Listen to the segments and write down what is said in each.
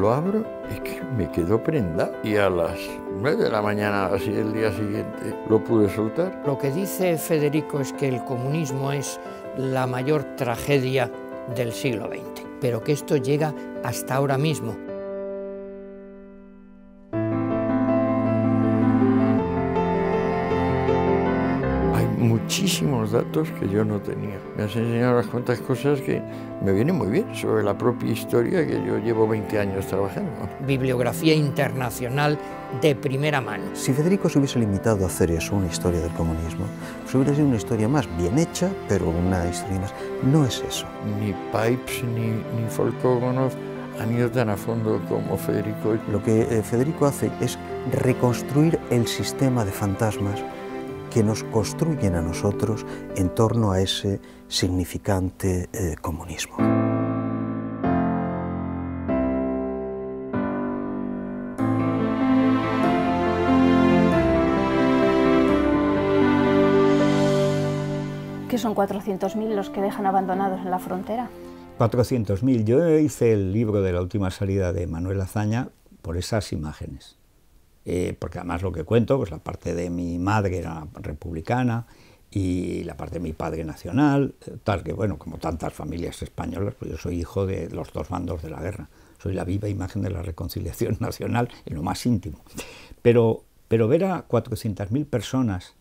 lo abro y que me quedó prenda. Y a las 9 de la mañana, así el día siguiente, lo pude soltar. Lo que dice Federico es que el comunismo es la mayor tragedia del siglo XX, pero que esto llega hasta ahora mismo. muchísimos datos que yo no tenía. Me has enseñado unas cuantas cosas que me vienen muy bien sobre la propia historia que yo llevo 20 años trabajando. Bibliografía internacional de primera mano. Si Federico se hubiese limitado a hacer eso, una historia del comunismo, pues hubiera sido una historia más bien hecha, pero una historia más. No es eso. Ni Pipes ni, ni han ido tan a fondo como Federico. Lo que eh, Federico hace es reconstruir el sistema de fantasmas que nos construyen a nosotros en torno a ese significante eh, comunismo. ¿Qué son 400.000 los que dejan abandonados en la frontera? 400.000. Yo hice el libro de la última salida de Manuel Azaña por esas imágenes. Eh, porque además lo que cuento, pues la parte de mi madre era republicana y la parte de mi padre nacional, eh, tal que bueno, como tantas familias españolas, pues yo soy hijo de los dos bandos de la guerra, soy la viva imagen de la reconciliación nacional en lo más íntimo. Pero, pero ver a 400.000 personas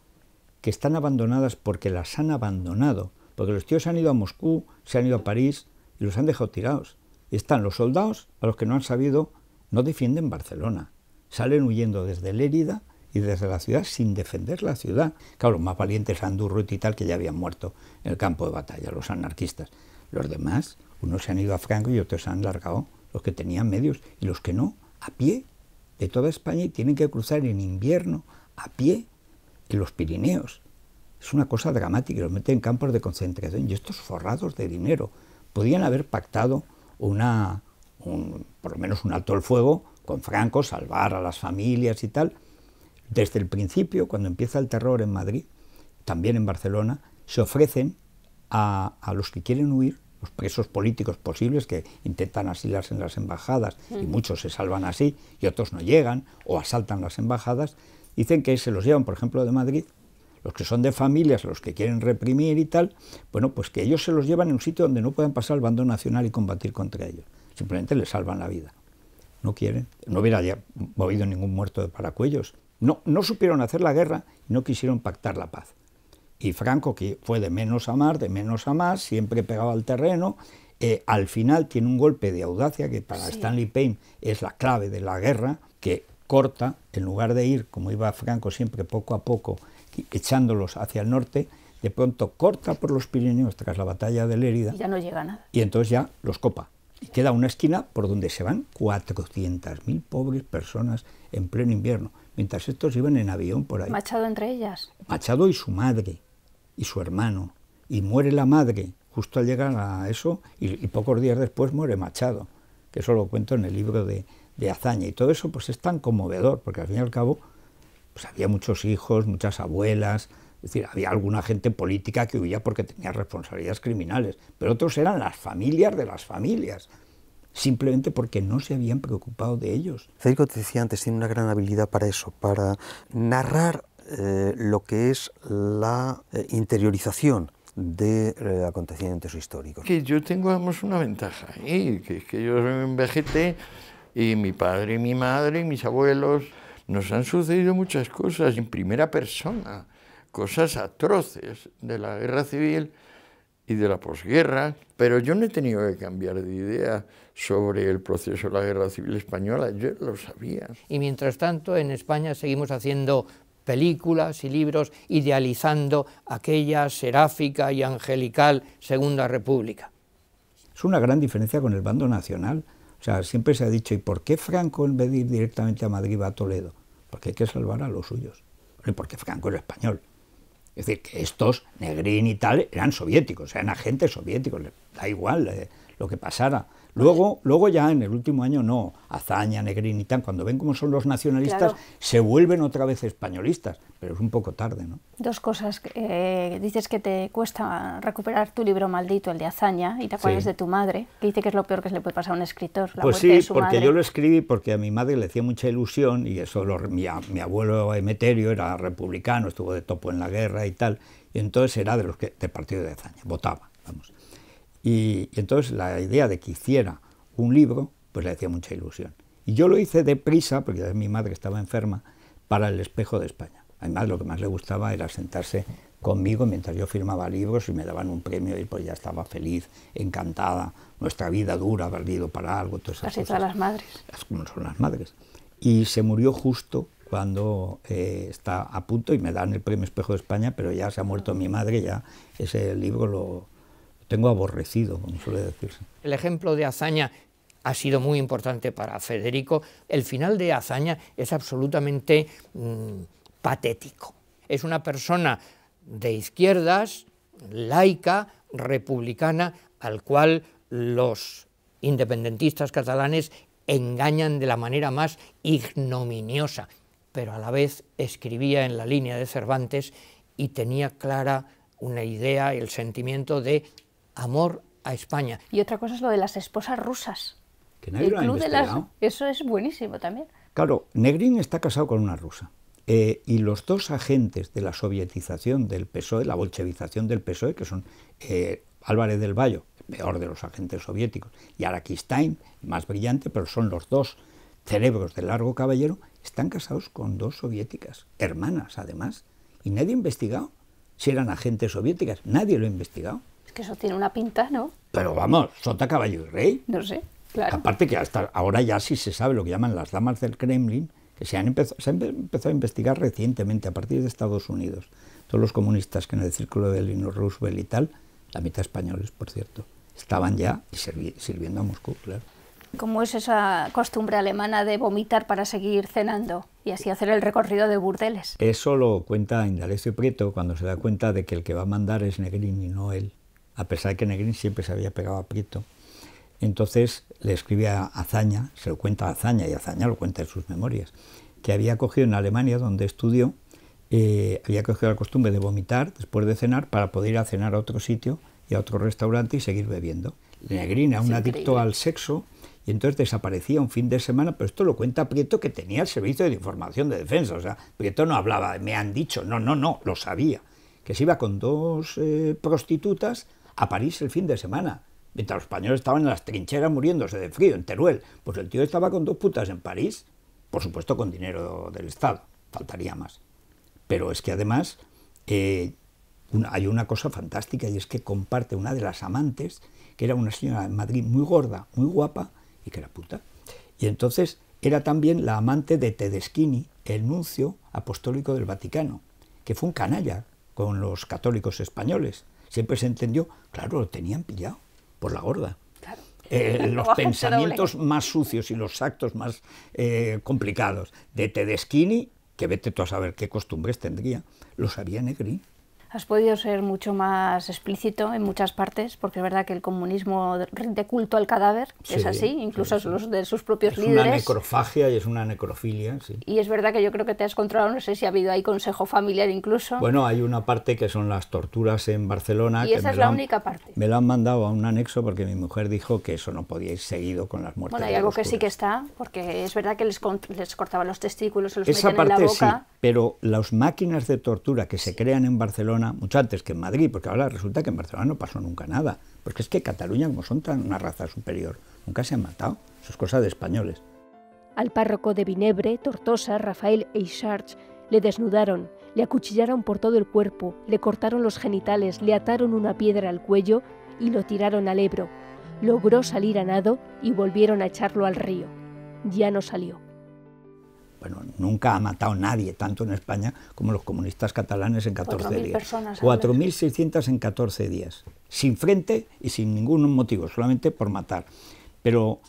que están abandonadas porque las han abandonado, porque los tíos se han ido a Moscú, se han ido a París y los han dejado tirados. están los soldados a los que no han sabido, no defienden Barcelona, Salen huyendo desde Lérida y desde la ciudad sin defender la ciudad. Claro, los más valientes, Andurrut y tal, que ya habían muerto en el campo de batalla, los anarquistas. Los demás, unos se han ido a Franco y otros se han largado, los que tenían medios y los que no, a pie, de toda España y tienen que cruzar en invierno, a pie, en los Pirineos. Es una cosa dramática, los meten en campos de concentración y estos forrados de dinero. Podían haber pactado una, por lo menos un alto el fuego con Franco, salvar a las familias y tal. Desde el principio, cuando empieza el terror en Madrid, también en Barcelona, se ofrecen a, los que quieren huir, los presos políticos posibles que intentan asilarse en las embajadas y mm. muchos se salvan así y otros no llegan o asaltan las embajadas, dicen que se los llevan, por ejemplo, de Madrid, los que son de familias, los que quieren reprimir y tal, bueno, pues que ellos se los llevan en un sitio donde no puedan pasar el bando nacional y combatir contra ellos. Simplemente les salvan la vida no quieren. No hubiera ya movido ningún muerto de paracuellos. No, no supieron hacer la guerra y no quisieron pactar la paz. Y Franco, que fue de menos a más, de menos a más, siempre pegaba al terreno, eh, al final tiene un golpe de audacia que para Stanley Payne es la clave de la guerra, que corta, en lugar de ir, como iba Franco siempre poco a poco, echándolos hacia el norte, de pronto corta por los Pirineos tras la batalla de Lérida. Y ya no llega nada. Y entonces ya los copa. Y queda una esquina por donde se van 400.000 pobres personas en pleno invierno, mientras estos iban en avión por ahí. Machado entre ellas. Machado y su madre, y su hermano. Y muere la madre, justo al llegar a eso, y, pocos días después muere Machado, que eso lo cuento en el libro de, de hazaña. Y todo eso pues es tan conmovedor, porque al fin y al cabo pues había muchos hijos, muchas abuelas, es decir, había alguna gente política que huía porque tenía responsabilidades criminales, pero otros eran las familias de las familias, simplemente porque no se habían preocupado de ellos. Federico te decía antes, tiene una gran habilidad para eso, para narrar eh, lo que es la eh, interiorización de eh, acontecimientos históricos. Que yo tengo una ventaja, y que es que yo soy un vejete y mi padre y mi madre y mis abuelos nos han sucedido muchas cosas en primera persona cosas atroces de la guerra civil y de la posguerra, pero yo no he tenido que cambiar de idea sobre el proceso de la guerra civil española, yo lo sabía. Y mientras tanto, en España seguimos haciendo películas y libros idealizando aquella seráfica y angelical Segunda República. Es una gran diferencia con el bando nacional. O sea, siempre se ha dicho, ¿y por qué Franco en vez de ir directamente a Madrid va a Toledo? Porque hay que salvar a los suyos. ¿Y por qué Franco era español? Es decir, que estos, Negrín y tal, eran soviéticos, eran agentes soviéticos, da igual, eh, lo que pasara. Luego, luego ya en el último año no, Azaña, Negrín y tal, cuando ven cómo son los nacionalistas, se vuelven otra vez españolistas, pero es un poco tarde, ¿no? Dos cosas, eh, dices que te cuesta recuperar tu libro maldito, el de Azaña, y te acuerdas es de tu madre, que dice que es lo peor que se le puede pasar a un escritor, pues sí, porque yo lo escribí porque a mi madre le hacía mucha ilusión, y eso, mi, mi abuelo Emeterio era republicano, estuvo de topo en la guerra y tal, y entonces era de los que, del partido de Azaña, votaba, vamos. Y, entonces la idea de que hiciera un libro, pues le hacía mucha ilusión. Y yo lo hice deprisa, porque mi madre estaba enferma, para el espejo de España. Además, lo que más le gustaba era sentarse conmigo mientras yo firmaba libros y me daban un premio y pues ya estaba feliz, encantada. Nuestra vida dura ha valido para algo. Todas esas las madres. Es son las madres. Y se murió justo cuando eh, está a punto y me dan el premio Espejo de España, pero ya se ha muerto mi madre, ya ese libro lo, tengo aborrecido, como suele decirse. El ejemplo de Azaña ha sido muy importante para Federico. El final de Azaña es absolutamente mm, patético. Es una persona de izquierdas, laica, republicana, al cual los independentistas catalanes engañan de la manera más ignominiosa, pero a la vez escribía en la línea de Cervantes y tenía clara una idea, y el sentimiento de amor a España. Y otra cosa es lo de las esposas rusas. Que nadie lo ha investigado. Eso es buenísimo también. Claro, Negrín está casado con una rusa. Eh, y los dos agentes de la sovietización del PSOE, la bolchevización del PSOE, que son eh, Álvarez del Valle, el peor de los agentes soviéticos, y Arakistain, más brillante, pero son los dos cerebros del largo caballero, están casados con dos soviéticas, hermanas además, y nadie ha investigado si eran agentes soviéticas, nadie lo ha investigado. Es que eso tiene una pinta, ¿no? Pero vamos, sota, caballo y rey. No sé, claro. Aparte que hasta ahora ya sí se sabe lo que llaman las damas del Kremlin, que se han empezado, a investigar recientemente a partir de Estados Unidos. Todos los comunistas que en el círculo de Lino Roosevelt y tal, la mitad españoles, por cierto, estaban ya sirviendo a Moscú, claro. ¿Cómo es esa costumbre alemana de vomitar para seguir cenando y así hacer el recorrido de burdeles? Eso lo cuenta Indalecio Prieto cuando se da cuenta de que el que va a mandar es Negrín y no él a pesar de que Negrín siempre se había pegado a Prieto. Entonces le escribía a Azaña, se lo cuenta a Azaña, y Azaña lo cuenta en sus memorias, que había cogido en Alemania, donde estudió, eh, había cogido la costumbre de vomitar después de cenar para poder ir a cenar a otro sitio y a otro restaurante y seguir bebiendo. Negrín era un adicto al sexo y entonces desaparecía un fin de semana, pero esto lo cuenta Prieto que tenía el servicio de información de defensa, o sea, Prieto no hablaba, me han dicho, no, no, no, lo sabía, que se iba con dos eh, prostitutas a París el fin de semana, mientras los españoles estaban en las trincheras muriéndose de frío en Teruel. Pues el tío estaba con dos putas en París, por supuesto con dinero del Estado, faltaría más. Pero es que además eh, hay una cosa fantástica y es que comparte una de las amantes, que era una señora de Madrid muy gorda, muy guapa y que era puta. Y entonces era también la amante de Tedeschini, el nuncio apostólico del Vaticano, que fue un canalla con los católicos españoles siempre se entendió, claro, lo tenían pillado por la gorda. Eh, eh, los pensamientos más sucios y los actos más eh, complicados de Tedeschini, que vete tú a saber qué costumbres tendría, los sabía Negrín has podido ser mucho más explícito en muchas partes, porque es verdad que el comunismo rinde culto al cadáver, es así, incluso los de sus propios líderes. Es una necrofagia y es una necrofilia, Y es verdad que yo creo que te has controlado, no sé si ha habido ahí consejo familiar incluso. Bueno, hay una parte que son las torturas en Barcelona. Y que esa es la, única parte. Me lo han mandado a un anexo porque mi mujer dijo que eso no podía ir seguido con las muertes. Bueno, hay algo que sí que está, porque es verdad que les, les cortaban los testículos, se los esa parte en la boca. Sí, pero las máquinas de tortura que se crean en Barcelona mucho antes que en Madrid, porque ahora resulta que en Barcelona no pasó nunca nada. Porque es que Cataluña, como son una raza superior, nunca se han matado. Eso es cosa de españoles. Al párroco de Vinebre, Tortosa, Rafael Eichardt, le desnudaron, le acuchillaron por todo el cuerpo, le cortaron los genitales, le ataron una piedra al cuello y lo tiraron al Ebro. Logró salir a nado y volvieron a echarlo al río. Ya no salió bueno, nunca ha matado nadie tanto en España como los comunistas catalanes en 14 días. 4.600 en 14 días, sin frente y sin ningún motivo, solamente por matar. Pero,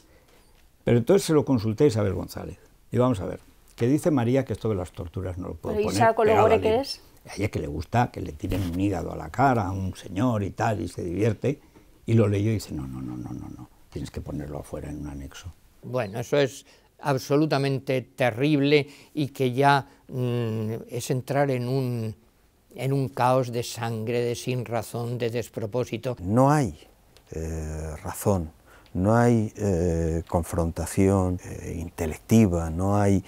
pero entonces se lo consulté a Isabel González. Y vamos a ver, qué dice María que esto de las torturas no lo puedo poner. ¿Pero que es? A ella que le gusta que le tiren un hígado a la cara a un señor y tal, y se divierte. Y lo leyó y dice, no, no, no, no, no, no, tienes que ponerlo afuera en un anexo. Bueno, eso es absolutamente terrible y que ya mm, es entrar en un, en un caos de sangre, de sin razón, de despropósito. No hay eh, razón, no hay eh, confrontación eh, intelectiva, no hay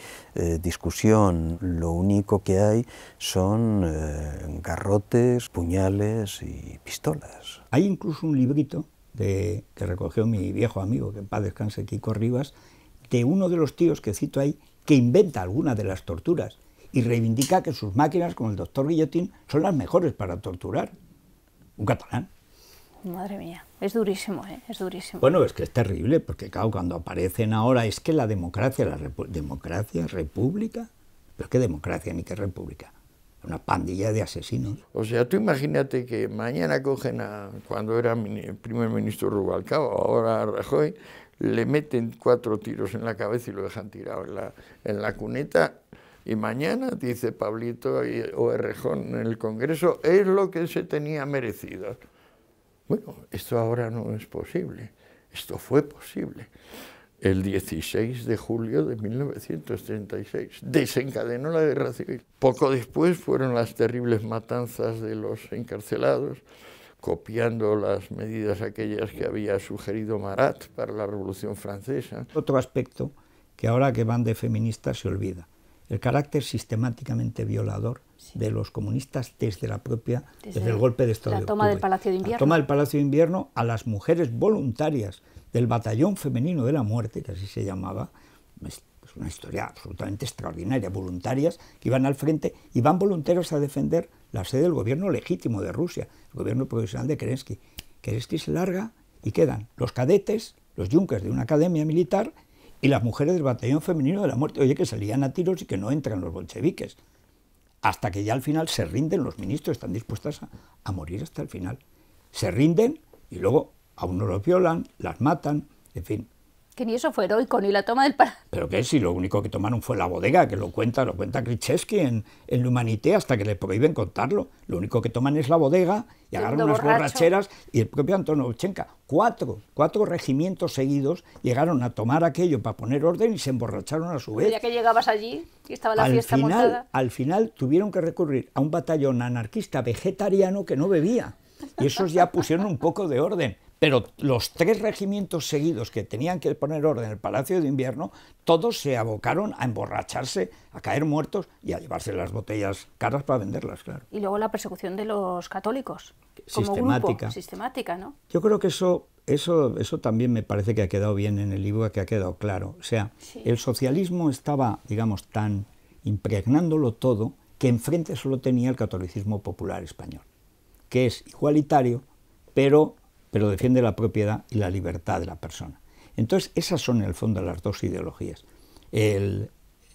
discusión, lo único que hay son garrotes, puñales y pistolas. Hay incluso un librito que recogió mi viejo amigo, que en paz descanse, Kiko Rivas, de uno de los tíos que cito ahí, que inventa alguna de las torturas y reivindica que sus máquinas, como el doctor Guillotín, son las mejores para torturar. Un catalán. Madre mía, es durísimo, ¿eh? es durísimo. Bueno, es que es terrible, porque cuando aparecen ahora, es que la democracia, la democracia, república, pero qué democracia ni qué república, una pandilla de asesinos. O sea, tú imagínate que mañana cogen a, cuando era primer ministro Rubalcaba, ahora Rajoy, le meten cuatro tiros en la cabeza y lo dejan tirado en la, cuneta. Y mañana, dice Pablito y en el Congreso, es lo que se tenía merecido. Bueno, esto ahora no es posible. Esto fue posible. El 16 de julio de 1936 desencadenó la guerra civil. Poco después fueron las terribles matanzas de los encarcelados copiando las medidas aquellas que había sugerido Marat para la Revolución Francesa. Otro aspecto que ahora que van de feministas se olvida, el carácter sistemáticamente violador de los comunistas desde la propia, desde, el golpe de Estado. La toma de del Palacio de Invierno. La toma del Palacio de Invierno a las mujeres voluntarias del Batallón Femenino de la Muerte, que así se llamaba, es una historia absolutamente extraordinaria, voluntarias que iban al frente y van voluntarios a defender la sede del gobierno legítimo de Rusia, el gobierno provisional de Kerensky. Kerensky se larga y quedan los cadetes, los yunkers de una academia militar y las mujeres del batallón femenino de la muerte. Oye, que salían a tiros y que no entran los bolcheviques. Hasta que ya al final se rinden los ministros, están dispuestas a, morir hasta el final. Se rinden y luego a no los violan, las matan, en fin. Que ni eso fue heroico, ni la toma del Pero qué, si lo único que tomaron fue la bodega, que lo cuenta, lo cuenta en, en humanité hasta que le prohíben contarlo. Lo único que toman es la bodega y agarran unas borracheras y el propio Antonio Ochenka. Cuatro, cuatro regimientos seguidos llegaron a tomar aquello para poner orden y se emborracharon a su vez. ya que llegabas allí y estaba la fiesta final, montada. Al final tuvieron que recurrir a un batallón anarquista vegetariano que no bebía. Y esos ya pusieron un poco de orden. Pero los tres regimientos seguidos que tenían que poner orden en el Palacio de Invierno, todos se abocaron a emborracharse, a caer muertos y a llevarse las botellas caras para venderlas, claro. Y luego la persecución de los católicos. Como sistemática. sistemática, ¿no? Yo creo que eso, eso, eso también me parece que ha quedado bien en el libro, que ha quedado claro. O sea, el socialismo estaba, digamos, tan impregnándolo todo que enfrente solo tenía el catolicismo popular español, que es igualitario, pero pero defiende la propiedad y la libertad de la persona. Entonces, esas son en el fondo las dos ideologías. El,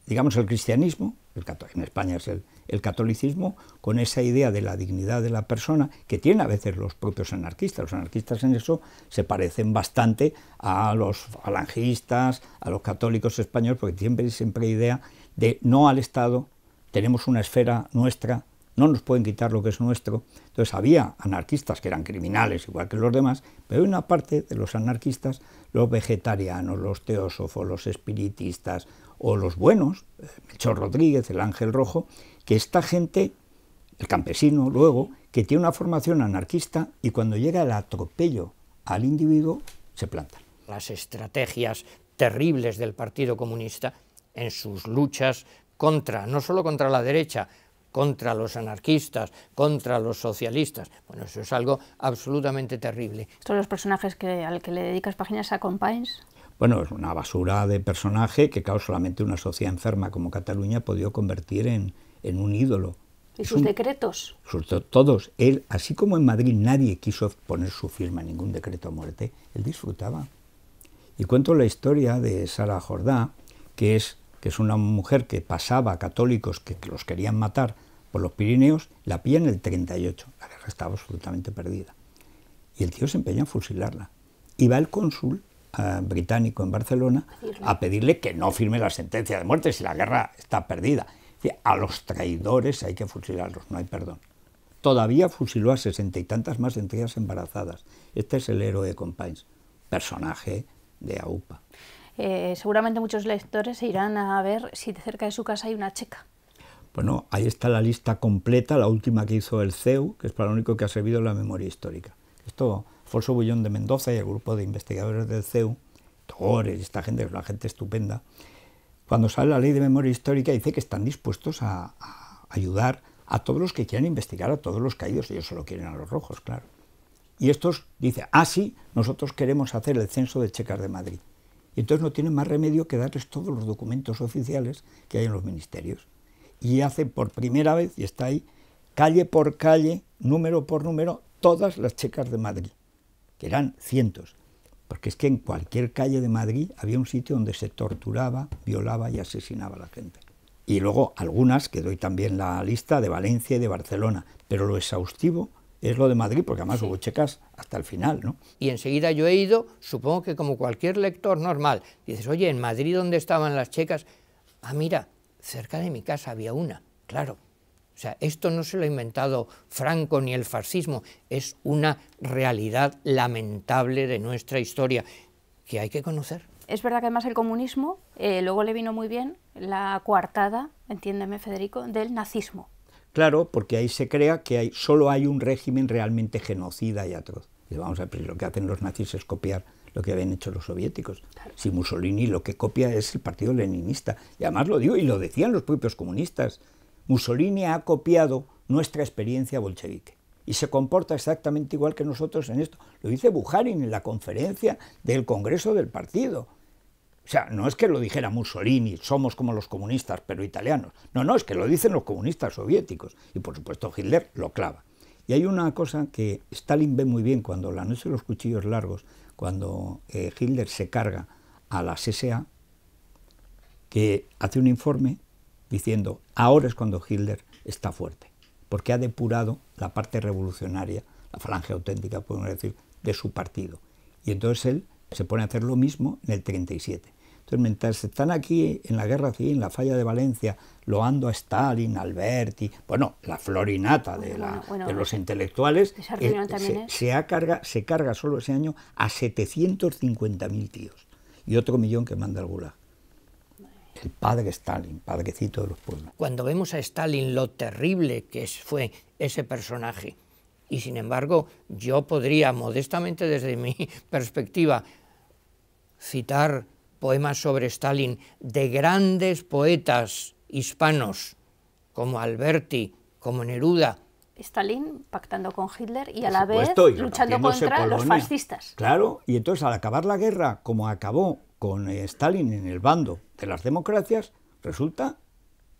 digamos el cristianismo, el, en España es el, catolicismo, con esa idea de la dignidad de la persona que tienen a veces los propios anarquistas. Los anarquistas en eso se parecen bastante a los falangistas, a los católicos españoles, porque siempre siempre idea de no al Estado, tenemos una esfera nuestra no nos pueden quitar lo que es nuestro. Entonces había anarquistas que eran criminales, igual que los demás, pero hay una parte de los anarquistas, los vegetarianos, los teósofos, los espiritistas o los buenos, eh, Melchor Rodríguez, el Ángel Rojo, que esta gente, el campesino luego, que tiene una formación anarquista y cuando llega el atropello al individuo, se planta. Las estrategias terribles del Partido Comunista en sus luchas contra, no solo contra la derecha, contra los anarquistas, contra los socialistas. Bueno, eso es algo absolutamente terrible. ¿Estos son los personajes que, al que le dedicas páginas a Compains? Bueno, es una basura de personaje que, claro, solamente una sociedad enferma como Cataluña ha convertir en, en un ídolo. ¿Y sus decretos? Sus, todos. Él, así como en Madrid nadie quiso poner su firma en ningún decreto a muerte, él disfrutaba. Y cuento la historia de Sara Jordá, que es, que es una mujer que pasaba a católicos que los querían matar por los Pirineos, la pía en el 38, la guerra estaba absolutamente perdida. Y el tío se empeña en fusilarla. Y va el cónsul eh, británico en Barcelona a pedirle que no firme la sentencia de muerte si la guerra está perdida. A los traidores hay que fusilarlos, no hay perdón. Todavía fusiló a sesenta y tantas más, entregas embarazadas. Este es el héroe de Compañes, personaje de AUPA. Eh, seguramente muchos lectores irán a ver si de cerca de su casa hay una checa. Bueno, pues ahí está la lista completa, la última que hizo el CEU, que es para lo único que ha servido la memoria histórica. Esto, Forso Bullón de Mendoza y el grupo de investigadores del CEU, Torres, esta gente, es una gente estupenda, cuando sale la ley de memoria histórica dice que están dispuestos a, ayudar a todos los que quieran investigar a todos los caídos, ellos solo quieren a los rojos, claro. Y estos dicen, ah, sí, nosotros queremos hacer el censo de checas de Madrid. Y entonces no tienen más remedio que darles todos los documentos oficiales que hay en los ministerios y hace por primera vez, y está ahí, calle por calle, número por número, todas las checas de Madrid, que eran cientos, porque es que en cualquier calle de Madrid había un sitio donde se torturaba, violaba y asesinaba a la gente. Y luego algunas, que doy también la lista, de Valencia y de Barcelona, pero lo exhaustivo es lo de Madrid, porque además hubo checas hasta el final, ¿no? Y enseguida yo he ido, supongo que como cualquier lector normal, dices, oye, en Madrid, ¿dónde estaban las checas? Ah, mira, cerca de mi casa había una, claro. O sea, esto no se lo ha inventado Franco ni el fascismo, es una realidad lamentable de nuestra historia que hay que conocer. Es verdad que además el comunismo eh, luego le vino muy bien la coartada, entiéndeme Federico, del nazismo. Claro, porque ahí se crea que solo hay un régimen realmente genocida y atroz. Y vamos a ver, lo que hacen los nazis es copiar lo que habían hecho los soviéticos. Si Mussolini lo que copia es el partido leninista. Y además lo digo, y lo decían los propios comunistas. Mussolini ha copiado nuestra experiencia bolchevique. Y se comporta exactamente igual que nosotros en esto. Lo dice Bujarin en la conferencia del Congreso del Partido. O sea, no es que lo dijera Mussolini, somos como los comunistas, pero italianos. No, no, es que lo dicen los comunistas soviéticos. Y por supuesto Hitler lo clava. Y hay una cosa que Stalin ve muy bien cuando la noche de los cuchillos largos cuando eh, Hitler se carga a la SA, que hace un informe diciendo, ahora es cuando Hitler está fuerte, porque ha depurado la parte revolucionaria, la falange auténtica, podemos decir, de su partido. Y entonces él se pone a hacer lo mismo en el 37. Entonces, mientras están aquí en la guerra civil, en la falla de Valencia, loando a Stalin, Alberti, bueno, la florinata de, de los intelectuales, eh, se, carga, se carga solo ese año a 750.000 tíos y otro millón que manda el Gulag. El padre Stalin, padrecito de los pueblos. Cuando vemos a Stalin lo terrible que fue ese personaje, y sin embargo yo podría modestamente desde mi perspectiva citar poemas sobre Stalin de grandes poetas hispanos como Alberti, como Neruda. Stalin pactando con Hitler y a la vez luchando contra los fascistas. Claro, y entonces al acabar la guerra, como acabó con eh, Stalin en el bando de las democracias, resulta,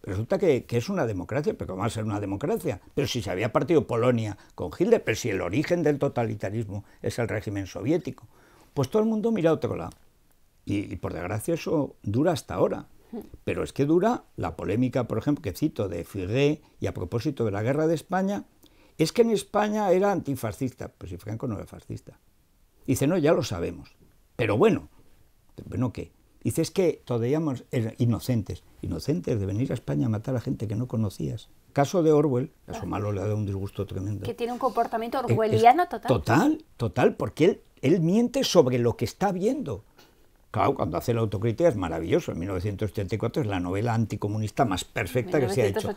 resulta que, es una democracia, pero ¿cómo va a ser una democracia? Pero si se había partido Polonia con Hitler, pero si el origen del totalitarismo es el régimen soviético, pues todo el mundo mira a otro lado. Y, por desgracia eso dura hasta ahora. Pero es que dura la polémica, por ejemplo, que cito de Figué y a propósito de la guerra de España, es que en España era antifascista. Pues si Franco no era fascista. Dice, no, ya lo sabemos. Pero bueno, ¿bueno qué? Dice, es que todavía inocentes, inocentes de venir a España a matar a gente que no conocías. Caso de Orwell, su malo le ha dado un disgusto tremendo. Que tiene un comportamiento eh, orwelliano total. Total, total, porque él, él miente sobre lo que está viendo. Claro, cuando hace la autocrítica es maravilloso. En 1984 es la novela anticomunista más perfecta que se ha hecho.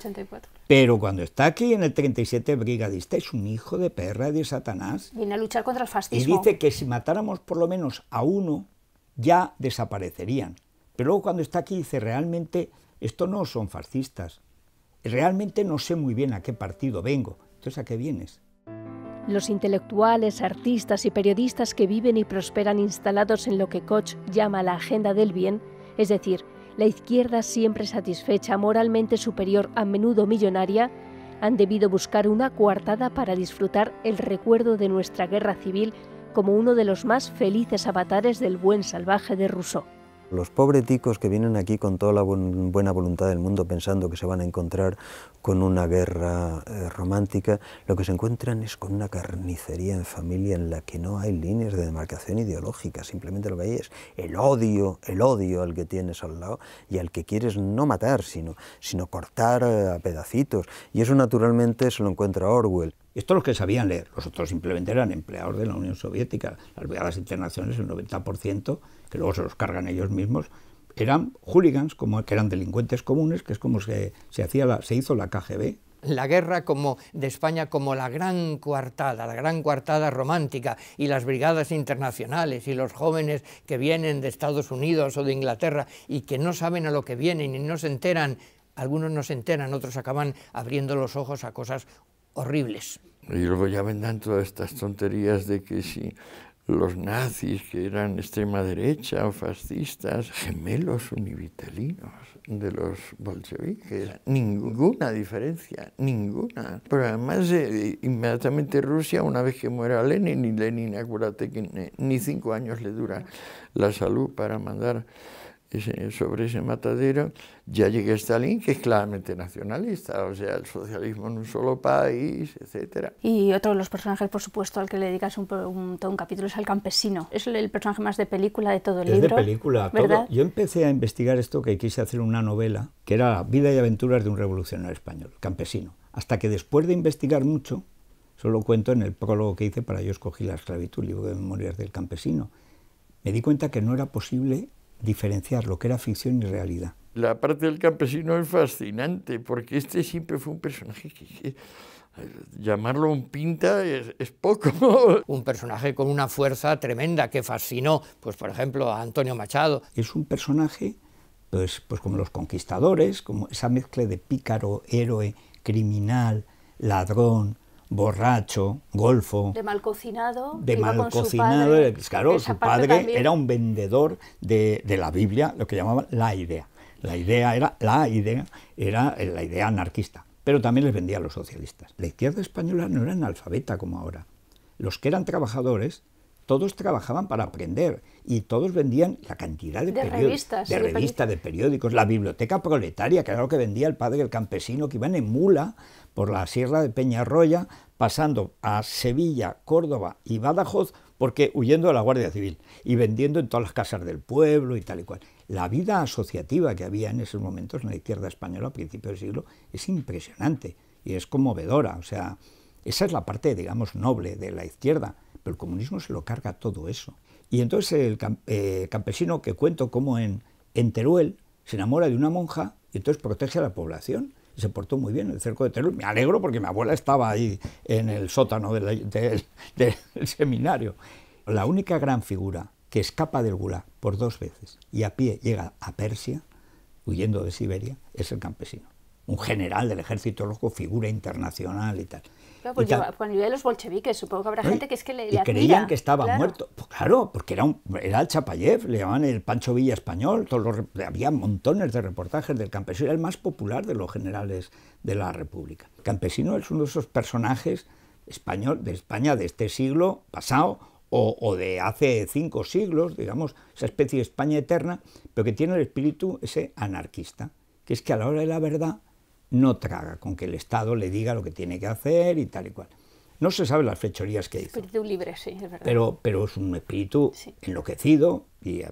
Pero cuando está aquí en el 37 brigadista es un hijo de perra de Satanás. Viene a luchar contra el fascismo. Y dice que si matáramos por lo menos a uno, ya desaparecerían. Pero luego cuando está aquí dice, realmente esto no son fascistas. Realmente no sé muy bien a qué partido vengo. Entonces, ¿a qué vienes? Los intelectuales, artistas y periodistas que viven y prosperan instalados en lo que Koch llama la agenda del bien, es decir, la izquierda siempre satisfecha, moralmente superior, a menudo millonaria, han debido buscar una coartada para disfrutar el recuerdo de nuestra guerra civil como uno de los más felices avatares del buen salvaje de Rousseau. Los pobreticos que vienen aquí con toda la buena voluntad del mundo pensando que se van a encontrar con una guerra eh, romántica, lo que se encuentran es con una carnicería en familia en la que no hay líneas de demarcación ideológica, simplemente lo que hay es el odio, el odio al que tienes al lado y al que quieres no matar, sino, sino cortar eh, a pedacitos. Y eso naturalmente se lo encuentra Orwell. Esto es lo que sabían leer, los otros simplemente eran empleados de la Unión Soviética. Las brigadas internacionales, el 90%, que luego se los cargan ellos mismos, eran hooligans, como, que eran delincuentes comunes, que es como se, se, hacía se hizo la KGB, la guerra como de España como la gran coartada, la gran coartada romántica y las brigadas internacionales y los jóvenes que vienen de Estados Unidos o de Inglaterra y que no saben a lo que vienen y no se enteran, algunos no se enteran, otros acaban abriendo los ojos a cosas horribles. Y luego ya vendrán todas estas tonterías de que si los nazis, que eran extrema derecha o fascistas, gemelos univitelinos de los bolcheviques. Ninguna diferencia, ninguna. Pero además, eh, inmediatamente Rusia, una vez que muera Lenin, y Lenin, acuérdate que ni cinco años le dura la salud para mandar sobre ese matadero, ya llega Stalin, que es claramente nacionalista, o sea, el socialismo en un solo país, etc. Y otro de los personajes, por supuesto, al que le dedicas un, un capítulo es al campesino. Es el personaje más de película de todo el libro. Es de película, Todo. Yo empecé a investigar esto que quise hacer una novela, que era Vida y aventuras de un revolucionario español, campesino. Hasta que después de investigar mucho, solo cuento en el prólogo que hice para Yo escogí la esclavitud, libro de memorias del campesino, me di cuenta que no era posible diferenciar lo que era ficción y realidad. La parte del campesino es fascinante porque este siempre fue un personaje que, eh, llamarlo un pinta es, poco. Un personaje con una fuerza tremenda que fascinó, pues por ejemplo, a Antonio Machado. Es un personaje, pues, pues como los conquistadores, como esa mezcla de pícaro, héroe, criminal, ladrón, borracho, golfo. De mal cocinado. De mal cocinado. Su padre. Claro, su padre era un vendedor de, la Biblia, lo que llamaban la idea. La idea era la idea, era eh, la idea anarquista, pero también les vendía a los socialistas. La izquierda española no era analfabeta como ahora. Los que eran trabajadores, todos trabajaban para aprender y todos vendían la cantidad de, de revistas, de, revistas de periódicos, la biblioteca proletaria, que era lo que vendía el padre del campesino, que iban en mula por la Sierra de Peñarroya, pasando a Sevilla, Córdoba y Badajoz, porque huyendo de la Guardia Civil y vendiendo en todas las casas del pueblo y tal y cual. La vida asociativa que había en esos momentos en la izquierda española a principios del siglo es impresionante y es conmovedora. O sea, esa es la parte, digamos, noble de la izquierda, pero el comunismo se lo carga todo eso. Y entonces el eh, campesino que cuento como en Teruel se enamora de una monja y entonces protege a la población se portó muy bien el cerco de Teruel. Me alegro porque mi abuela estaba ahí en el sótano del, seminario. La única gran figura que escapa del Gulag por dos veces y a pie llega a Persia, huyendo de Siberia, es el campesino. Un general del ejército loco, figura internacional y tal. Claro, pues yo, de los bolcheviques, supongo que habrá gente que es que le, y creían que estaba muerto. Pues claro, porque era, era el Chapayev, le llamaban el Pancho Villa español, todos había montones de reportajes del campesino, era el más popular de los generales de la República. El campesino es uno de esos personajes español de España de este siglo pasado o, o, de hace cinco siglos, digamos, esa especie de España eterna, pero que tiene el espíritu ese anarquista, que es que a la hora de la verdad no traga con que el Estado le diga lo que tiene que hacer y tal y cual. No se sabe las fechorías que hizo. Espíritu libre, sí, es verdad. Pero, pero es un espíritu enloquecido y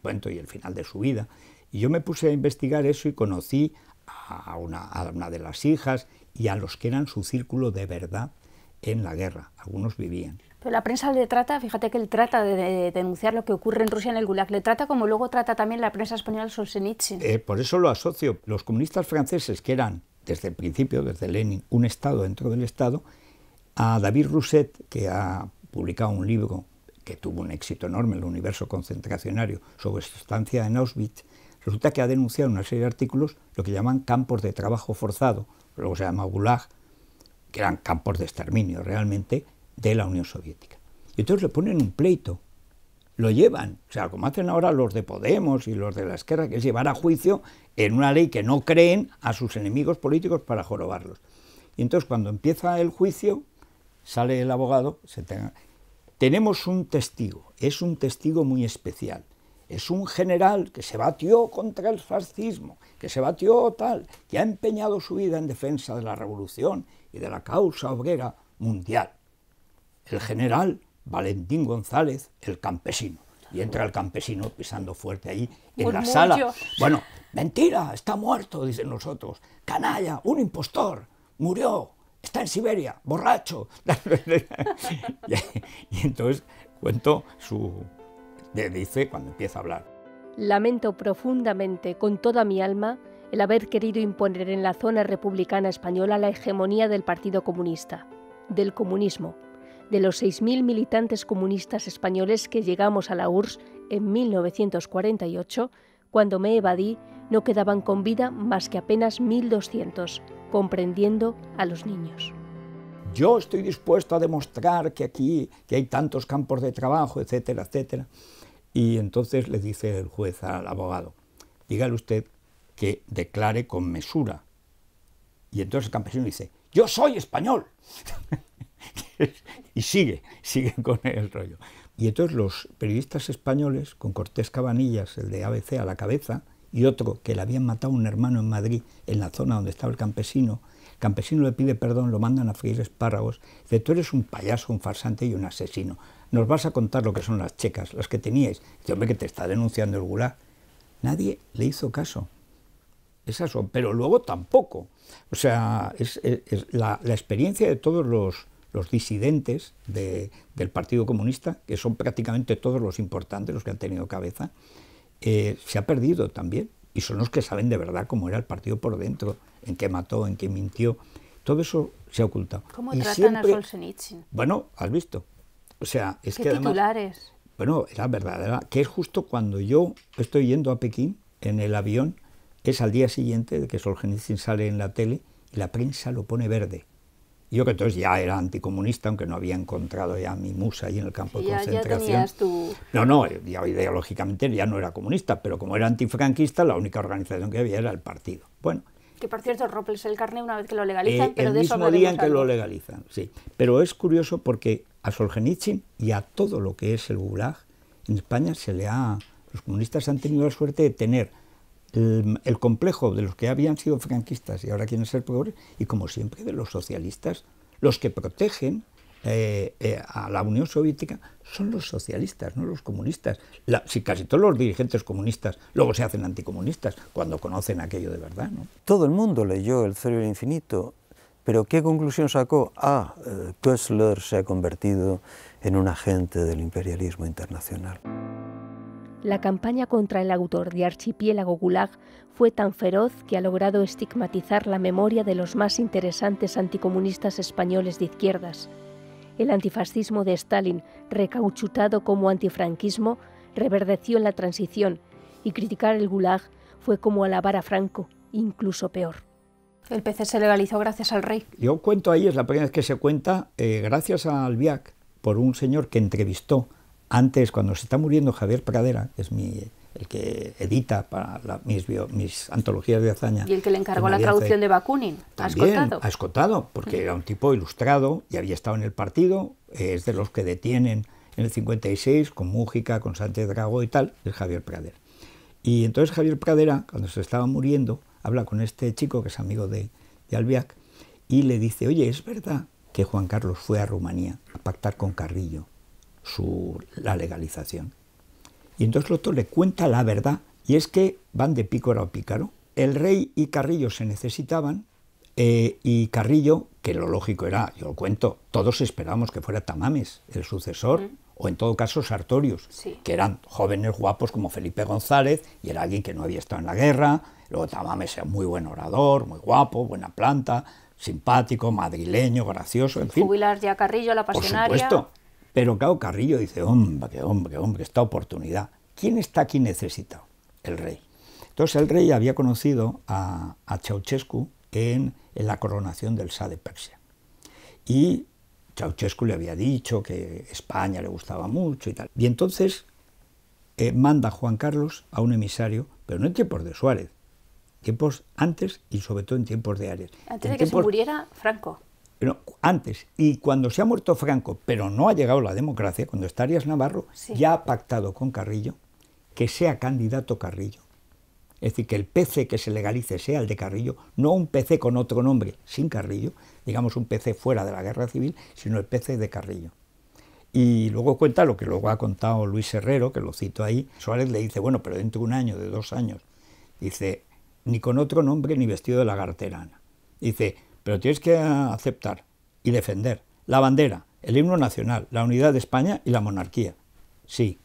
cuento y el final de su vida. Y yo me puse a investigar eso y conocí a una, a una de las hijas y a los que eran su círculo de verdad en la guerra. Algunos vivían. Pero la prensa le trata, fíjate que él trata de, denunciar lo que ocurre en Rusia en el Gulag, le trata como luego trata también la prensa española Solzhenitsyn. Eh, por eso lo asocio. Los comunistas franceses, que eran desde el principio, desde Lenin, un Estado dentro del Estado, a David Rousset, que ha publicado un libro que tuvo un éxito enorme el universo concentracionario sobre su estancia en Auschwitz, resulta que ha denunciado en una serie de artículos lo que llaman campos de trabajo forzado, luego se llama Gulag, que eran campos de exterminio realmente, de la Unión Soviética. Y entonces le ponen un pleito, lo llevan, o sea, como hacen ahora los de Podemos y los de la izquierda, que es llevar a juicio en una ley que no creen a sus enemigos políticos para jorobarlos. Y entonces cuando empieza el juicio, sale el abogado, tenemos un testigo, es un testigo muy especial, es un general que se batió contra el fascismo, que se batió tal, que ha empeñado su vida en defensa de la revolución y de la causa obrera mundial el general Valentín González, el campesino. Y entra el campesino pisando fuerte ahí en pues la sala. Bueno, mentira, está muerto, dicen nosotros. Canalla, un impostor, murió, está en Siberia, borracho. y, y entonces cuento su... Le dice cuando empieza a hablar. Lamento profundamente, con toda mi alma, el haber querido imponer en la zona republicana española la hegemonía del Partido Comunista, del comunismo de los 6.000 militantes comunistas españoles que llegamos a la URSS en 1948, cuando me evadí, no quedaban con vida más que apenas 1.200, comprendiendo a los niños. Yo estoy dispuesto a demostrar que aquí que hay tantos campos de trabajo, etcétera, etcétera. Y entonces le dice el juez al abogado, dígale usted que declare con mesura. Y entonces el campesino dice, yo soy español. y sigue, sigue con el rollo. Y entonces los periodistas españoles, con Cortés Cabanillas, el de ABC a la cabeza, y otro que le habían matado a un hermano en Madrid, en la zona donde estaba el campesino, el campesino le pide perdón, lo mandan a freír espárragos, dice, tú eres un payaso, un farsante y un asesino, nos vas a contar lo que son las checas, las que teníais, dice, hombre, que te está denunciando el gulag. Nadie le hizo caso. Esas son, pero luego tampoco. O sea, es, la experiencia de todos los los disidentes del Partido Comunista, que son prácticamente todos los importantes, los que han tenido cabeza, eh, se ha perdido también. Y son los que saben de verdad cómo era el partido por dentro, en qué mató, en qué mintió. Todo eso se ha ocultado. ¿Cómo tratan a Solzhenitsyn? Bueno, has visto. O sea, es ¿Qué que además, titulares? Bueno, era verdad Que es justo cuando yo estoy yendo a Pekín en el avión, es al día siguiente de que Solzhenitsyn sale en la tele y la prensa lo pone verde. Yo que entonces ya era anticomunista, aunque no había encontrado ya mi musa ahí en el campo de concentración. No, no, ideológicamente ya no era comunista, pero como era antifranquista, la única organización que había era el partido. Bueno. Que por cierto, el carne una vez que lo legalizan, eh, pero de eso mismo día en que lo legalizan, sí. Pero es curioso porque a Solzhenitsyn y a todo lo que es el Gulag en España se le ha... Los comunistas han tenido la suerte de tener Em, el, complejo de los que habían sido franquistas y ahora quieren ser pobres, y como siempre de los socialistas, los que protegen eh, eh, a la Unión Soviética son los socialistas, no los comunistas. si casi todos los dirigentes comunistas luego se hacen anticomunistas cuando conocen aquello de verdad. Todo el mundo leyó El cerebro infinito, pero ¿qué conclusión sacó? Ah, eh, Kessler se ha convertido en un agente del imperialismo internacional. La campaña contra el autor de Archipiélago Gulag fue tan feroz que ha logrado estigmatizar la memoria de los más interesantes anticomunistas españoles de izquierdas. El antifascismo de Stalin, recauchutado como antifranquismo, reverdeció en la transición y criticar el Gulag fue como alabar a Franco, incluso peor. El PC se legalizó gracias al rey. Yo cuento ahí, es la primera vez que se cuenta, eh, gracias a BIAC, por un señor que entrevistó antes, cuando se está muriendo Javier Pradera, que es mi, el que edita para mis, antologías de hazaña. Y el que le encargó pues la traducción de Bakunin. También, ha escotado porque era un tipo ilustrado y había estado en el partido, es de los que detienen en el 56 con Mújica, con Sánchez Drago y tal, es Javier Pradera. Y entonces Javier Pradera, cuando se estaba muriendo, habla con este chico que es amigo de, de y le dice, oye, es verdad que Juan Carlos fue a Rumanía a pactar con Carrillo la legalización. Y entonces Lotto le cuenta la verdad, y es que van de pícaro a pícaro. El rey y Carrillo se necesitaban, eh, y Carrillo, que lo lógico era, yo lo cuento, todos esperábamos que fuera Tamames el sucesor, mm. o en todo caso Sartorius, que eran jóvenes guapos como Felipe González, y era alguien que no había estado en la guerra, luego Tamames era muy buen orador, muy guapo, buena planta, simpático, madrileño, gracioso, en fin. Jubilar ya Carrillo, la pasionaria. Pero Cao Carrillo dice, hombre, qué hombre, qué hombre, esta oportunidad. ¿Quién está aquí necesitado? El rey. Entonces el rey había conocido a, a Ceausescu en, la coronación del Sa de Persia. Y Ceausescu le había dicho que España le gustaba mucho y tal. Y entonces eh, manda Juan Carlos a un emisario, pero no en tiempos de Suárez, tiempos antes y sobre todo en tiempos de Arias. Antes de que se muriera Franco pero antes, y cuando se ha muerto Franco, pero no ha llegado la democracia, cuando está Navarro, ya ha pactado con Carrillo que sea candidato Carrillo. Es decir, que el PC que se legalice sea el de Carrillo, no un PC con otro nombre, sin Carrillo, digamos un PC fuera de la guerra civil, sino el PC de Carrillo. Y luego cuenta lo que luego ha contado Luis Herrero, que lo cito ahí. Suárez le dice, bueno, pero dentro de un año, de dos años, dice, ni con otro nombre ni vestido de la garterana. Dice, pero tienes que aceptar y defender la bandera, el himno nacional, la unidad de España y la monarquía. Sí,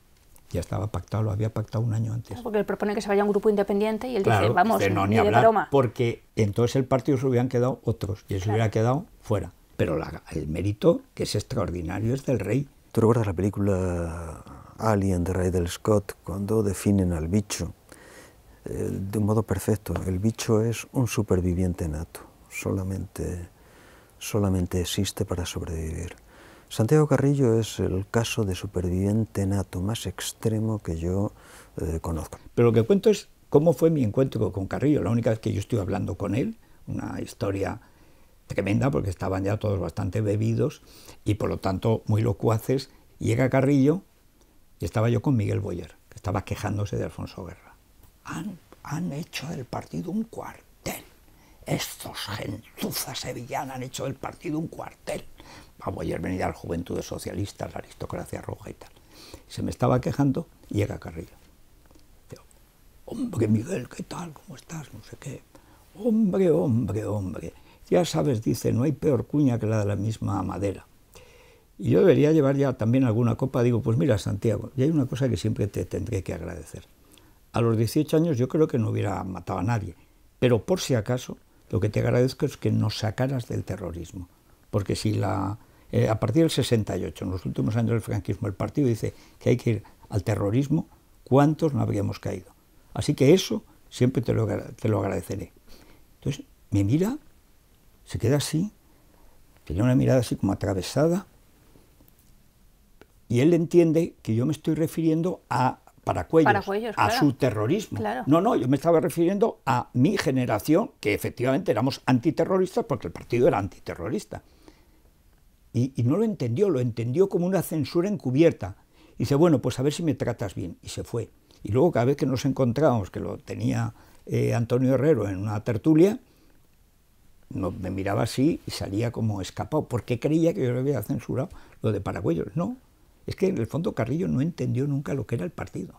ya estaba pactado, lo había pactado un año antes. Porque él propone que se vaya un grupo independiente y él dice, vamos, no, ni, broma. Porque entonces el partido se hubieran quedado otros y él se hubiera quedado fuera. Pero el mérito, que es extraordinario, es del rey. ¿Tú recuerdas la película Alien de Ridley Scott cuando definen al bicho? Eh, de un modo perfecto, el bicho es un superviviente nato solamente, solamente existe para sobrevivir. Santiago Carrillo es el caso de superviviente nato más extremo que yo eh, conozco. Pero lo que cuento es cómo fue mi encuentro con Carrillo. La única vez que yo estoy hablando con él, una historia tremenda porque estaban ya todos bastante bebidos y por lo tanto muy locuaces. Llega Carrillo y estaba yo con Miguel Boyer, que estaba quejándose de Alfonso Guerra. Han, han hecho del partido un cuarto estos gentuzas sevillanas han hecho del partido un cuartel. Vamos, a ayer a la juventud Socialista, socialistas, la aristocracia roja y tal. Se me estaba quejando y llega Carrillo. hombre, Miguel, ¿qué tal? ¿Cómo estás? No sé qué. Hombre, hombre, hombre. Ya sabes, dice, no hay peor cuña que la de la misma madera. Y yo debería llevar ya también alguna copa. Digo, pues mira, Santiago, y hay una cosa que siempre te tendré que agradecer. A los 18 años yo creo que no hubiera matado a nadie, pero por si acaso lo que te agradezco es que nos sacaras del terrorismo, porque si la, eh, a partir del 68, en los últimos años del franquismo, el partido dice que hay que ir al terrorismo, ¿cuántos no habríamos caído? Así que eso siempre te lo, te lo agradeceré. Entonces me mira, se queda así, tiene una mirada así como atravesada, y él entiende que yo me estoy refiriendo a Paracuellos, a su terrorismo. No, no, yo me estaba refiriendo a mi generación, que efectivamente éramos antiterroristas porque el partido era antiterrorista. Y, no lo entendió, lo entendió como una censura encubierta. Y dice, bueno, pues a ver si me tratas bien. Y se fue. Y luego cada vez que nos encontrábamos, que lo tenía eh, Antonio Herrero en una tertulia, me miraba así y salía como escapado, porque creía que yo le había censurado lo de Paracuellos, No, es que en el fondo Carrillo no entendió nunca lo que era el partido.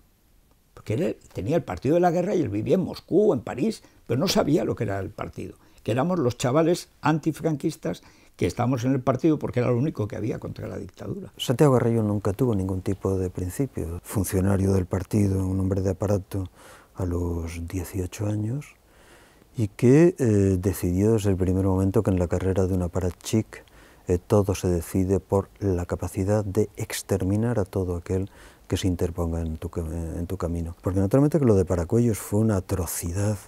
Porque él tenía el partido de la guerra y él vivía en Moscú, en París, pero no sabía lo que era el partido. Que éramos los chavales antifranquistas que estábamos en el partido porque era lo único que había contra la dictadura. Santiago Carrillo nunca tuvo ningún tipo de principio. Funcionario del partido, un hombre de aparato a los 18 años y que eh, decidió desde el primer momento que en la carrera de un aparato chic eh, todo se decide por la capacidad de exterminar a todo aquel que se interponga eh, en tu, camino. Porque naturalmente que lo de Paracuellos fue una atrocidad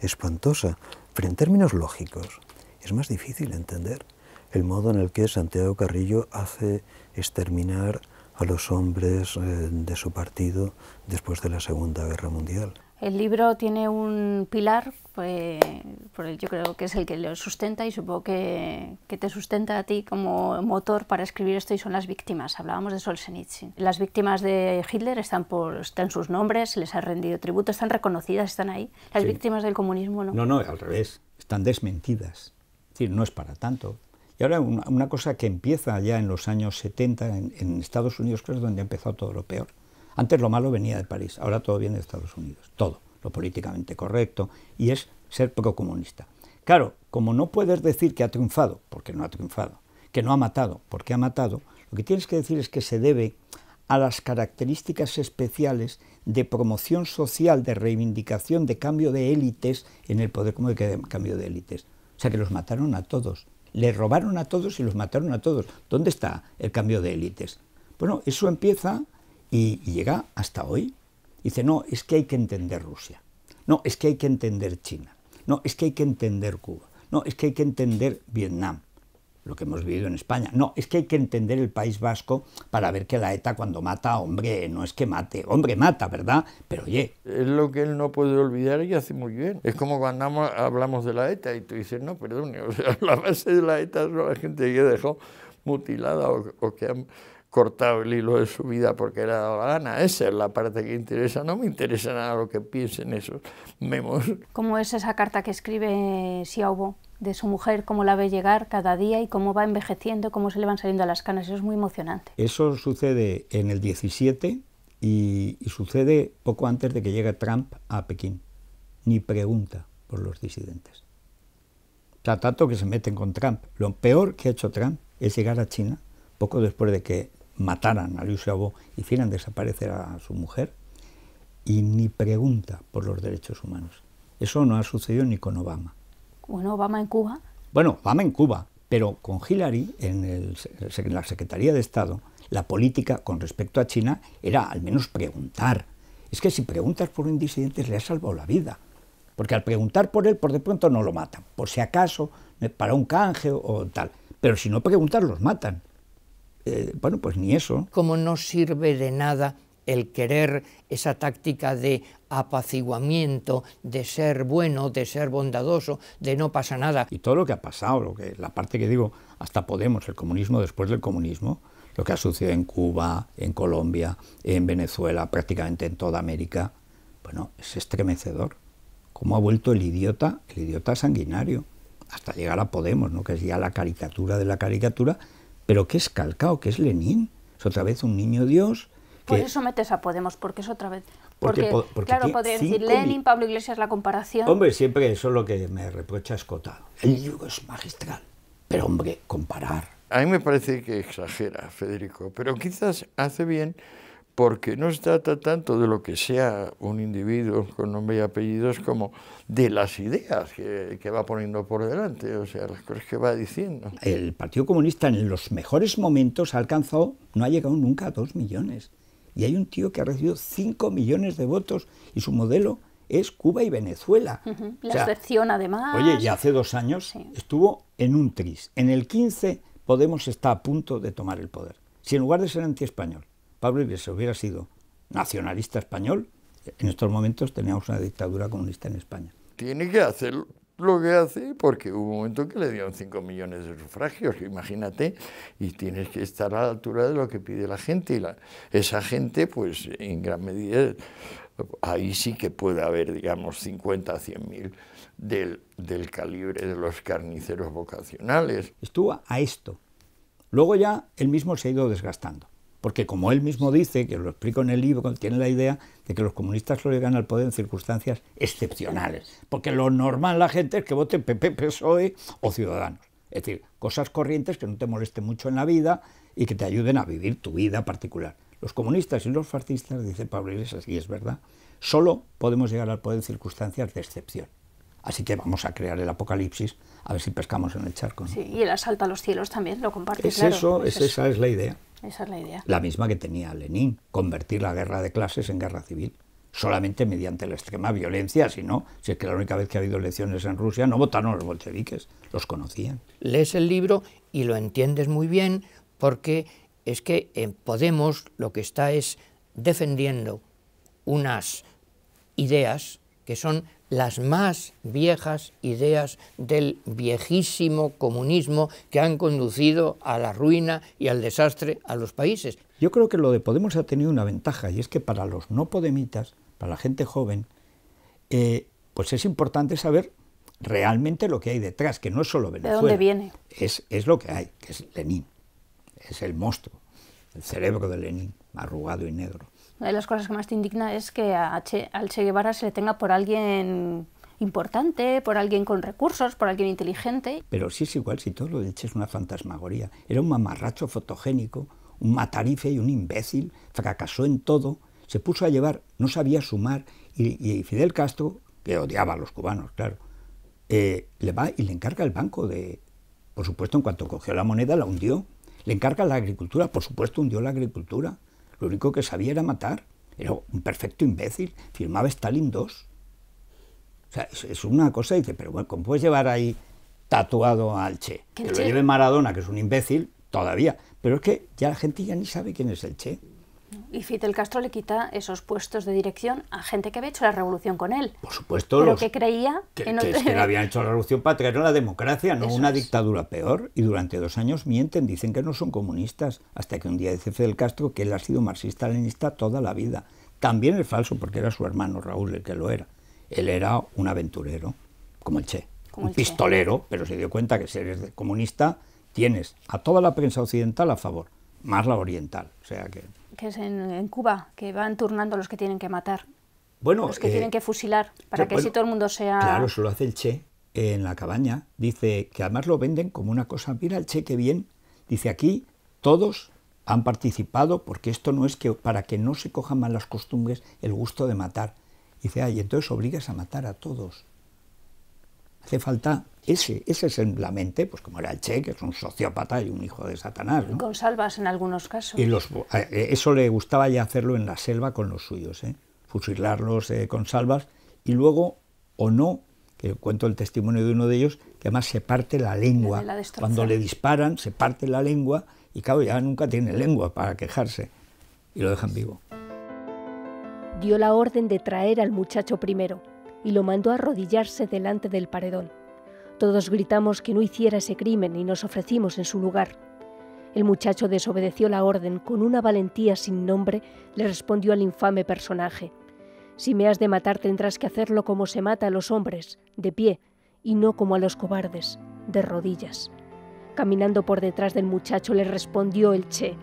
espantosa, pero en términos lógicos es más difícil entender el modo en el que Santiago Carrillo hace exterminar a los hombres eh, de su partido después de la Segunda Guerra Mundial. El libro tiene un pilar, eh, yo creo que es el que lo sustenta y supongo que, te sustenta a ti como motor para escribir esto y son las víctimas. Hablábamos de Solzhenitsyn. Las víctimas de Hitler están, por, están sus nombres, les ha rendido tributo, están reconocidas, están ahí. Las víctimas del comunismo no. No, no, al revés. Están desmentidas. decir, no es para tanto. Y ahora una, cosa que empieza ya en los años 70 en, Estados Unidos, creo que es donde empezó todo lo peor antes lo malo venía de París, ahora todo viene de Estados Unidos, todo, lo políticamente correcto, y es ser poco comunista. Claro, como no puedes decir que ha triunfado, porque no ha triunfado, que no ha matado, porque ha matado, lo que tienes que decir es que se debe a las características especiales de promoción social, de reivindicación, de cambio de élites en el poder, como de cambio de élites. O sea que los mataron a todos, Le robaron a todos y los mataron a todos. ¿Dónde está el cambio de élites? Bueno, eso empieza y, llega hasta hoy. Dice, no, es que hay que entender Rusia. No, es que hay que entender China. No, es que hay que entender Cuba. No, es que hay que entender Vietnam, lo que hemos vivido en España. No, es que hay que entender el País Vasco para ver que la ETA cuando mata, hombre, no es que mate, hombre mata, ¿verdad? Pero oye. Es lo que él no puede olvidar y hace muy bien. Es como cuando hablamos de la ETA y tú dices, no, perdón, la base de la ETA es la gente que dejó mutilada o, o que han cortado el hilo de su vida porque le ha dado la gana. Esa es la parte que interesa. No me interesa nada lo que piensen esos memos. ¿Cómo es esa carta que escribe Xiaobo de su mujer, cómo la ve llegar cada día y cómo va envejeciendo, cómo se le van saliendo las canas? Eso es muy emocionante. Eso sucede en el 17 y, sucede poco antes de que llegue Trump a Pekín. Ni pregunta por los disidentes. O tanto que se meten con Trump. Lo peor que ha hecho Trump es llegar a China poco después de que mataran a Liu Xiaobo, hicieran desaparecer a su mujer, y ni pregunta por los derechos humanos. Eso no ha sucedido ni con Obama. Bueno, Obama en Cuba. Bueno, Obama en Cuba, pero con Hillary en, la Secretaría de Estado, la política con respecto a China era al menos preguntar. Es que si preguntas por un disidente le ha salvado la vida. Porque al preguntar por él, por de pronto no lo matan. Por si acaso, para un canje o, tal. Pero si no preguntas, los matan. Eh, bueno, pues ni eso. Como no sirve de nada el querer, esa táctica de apaciguamiento, de ser bueno, de ser bondadoso, de no pasa nada. Y todo lo que ha pasado, lo que, la parte que digo, hasta Podemos, el comunismo después del comunismo, lo que ha sucedido en Cuba, en Colombia, en Venezuela, prácticamente en toda América, bueno, es estremecedor. ¿Cómo ha vuelto el idiota, el idiota sanguinario? Hasta llegar a Podemos, ¿no? que es ya la caricatura de la caricatura, pero qué es calcao, ¿Qué es Lenin, es otra vez un niño Dios. Que... Por eso metes a Podemos, porque es otra vez. Porque, claro, podría decir Lenin, Pablo Iglesias, la comparación. Hombre, siempre eso es lo que me reprocha Escotado. El libro es magistral, pero hombre, comparar. A mí me parece que exagera, Federico, pero quizás hace bien porque no se trata tanto de lo que sea un individuo con nombre y apellidos como de las ideas que, va poniendo por delante, o sea, las cosas que va diciendo. El Partido Comunista en los mejores momentos ha alcanzado, no ha llegado nunca a dos millones. Y hay un tío que ha recibido cinco millones de votos y su modelo es Cuba y Venezuela. La excepción además. Oye, y hace dos años estuvo en un tris. En el 15 Podemos está a punto de tomar el poder. Si en lugar de ser anti-español Pablo si hubiera sido nacionalista español, en estos momentos teníamos una dictadura comunista en España. Tiene que hacer lo que hace porque hubo un momento que le dieron 5 millones de sufragios, imagínate, y tienes que estar a la altura de lo que pide la gente. Y la, esa gente, pues en gran medida, ahí sí que puede haber, digamos, 50 a 100 mil del, del calibre de los carniceros vocacionales. Estuvo a esto. Luego ya él mismo se ha ido desgastando. Porque como él mismo dice, que lo explico en el libro, tiene la idea de que los comunistas lo llegan al poder en circunstancias excepcionales. Porque lo normal la gente es que vote PP, PSOE o Ciudadanos. Es decir, cosas corrientes que no te molesten mucho en la vida y que te ayuden a vivir tu vida particular. Los comunistas y los fascistas, dice Pablo Iglesias, y es verdad, solo podemos llegar al poder en circunstancias de excepción. Así que vamos a crear el apocalipsis, a ver si pescamos en el charco. Sí, y el asalto a los cielos también, lo compartes. Es eso, pues esa es la idea. Esa es la idea. La misma que tenía Lenin, convertir la guerra de clases en guerra civil, solamente mediante la extrema violencia, si no, si es que la única vez que ha habido elecciones en Rusia no votaron los bolcheviques, los conocían. Lees el libro y lo entiendes muy bien porque es que en Podemos lo que está es defendiendo unas ideas que son las más viejas ideas del viejísimo comunismo que han conducido a la ruina y al desastre a los países. Yo creo que lo de Podemos ha tenido una ventaja y es que para los no podemitas, para la gente joven, eh, pues es importante saber realmente lo que hay detrás, que no es solo Venezuela. ¿De dónde viene? Es, es lo que hay, que es Lenin, es el monstruo, el cerebro de Lenin, arrugado y negro. Una de las cosas que más te indigna es que a che, al Che Guevara se le tenga por alguien importante, por alguien con recursos, por alguien inteligente. Pero sí es igual, si todo lo de Che es una fantasmagoría. Era un mamarracho fotogénico, un matarife y un imbécil, fracasó en todo, se puso a llevar, no sabía sumar, y, Fidel Castro, que odiaba a los cubanos, claro, eh, le va y le encarga el banco de, por supuesto, en cuanto cogió la moneda, la hundió. Le encarga la agricultura, por supuesto, hundió la agricultura. Lo único que sabía era matar. Era un perfecto imbécil. Firmaba Stalin II. O sea, es, una cosa, dice, pero bueno, ¿cómo puedes llevar ahí tatuado al Che? Que lo lleve Maradona, que es un imbécil, todavía. Pero es que ya la gente ya ni sabe quién es el Che. Y Fidel Castro le quita esos puestos de dirección a gente que había hecho la revolución con él. Por supuesto. Pero que creía que, que, es habían hecho la revolución patria, no la democracia, no una dictadura peor. Y durante dos años mienten, dicen que no son comunistas, hasta que un día dice Fidel Castro que él ha sido marxista-leninista toda la vida. También es falso porque era su hermano Raúl el que lo era. Él era un aventurero, como el Che, un pistolero, pero se dio cuenta que si eres comunista tienes a toda la prensa occidental a favor, más la oriental. O sea que que es en, Cuba, que van turnando los que tienen que matar. Bueno, los que eh, tienen que fusilar, para que si así todo el mundo sea... Claro, eso lo hace el Che en la cabaña. Dice que además lo venden como una cosa, mira el Che, qué bien. Dice aquí todos han participado porque esto no es que para que no se cojan las costumbres el gusto de matar. Dice, ay, entonces obligas a matar a todos. Hace falta ese, ese es mente... pues como era el Che, que es un sociópata y un hijo de Satanás. ¿no? Con salvas en algunos casos. Y eh, eh, eso le gustaba ya hacerlo en la selva con los suyos, ¿eh? fusilarlos con salvas y luego, o no, que cuento el testimonio de uno de ellos, que además se parte la lengua. Cuando le disparan, se parte la lengua y claro, ya nunca tiene lengua para quejarse y lo dejan vivo. Dio la orden de traer al muchacho primero y lo mandó a arrodillarse delante del paredón. Todos gritamos que no hiciera ese crimen y nos ofrecimos en su lugar. El muchacho desobedeció la orden con una valentía sin nombre, le respondió al infame personaje. Si me has de matar tendrás que hacerlo como se mata a los hombres, de pie, y no como a los cobardes, de rodillas. Caminando por detrás del muchacho le respondió el Che,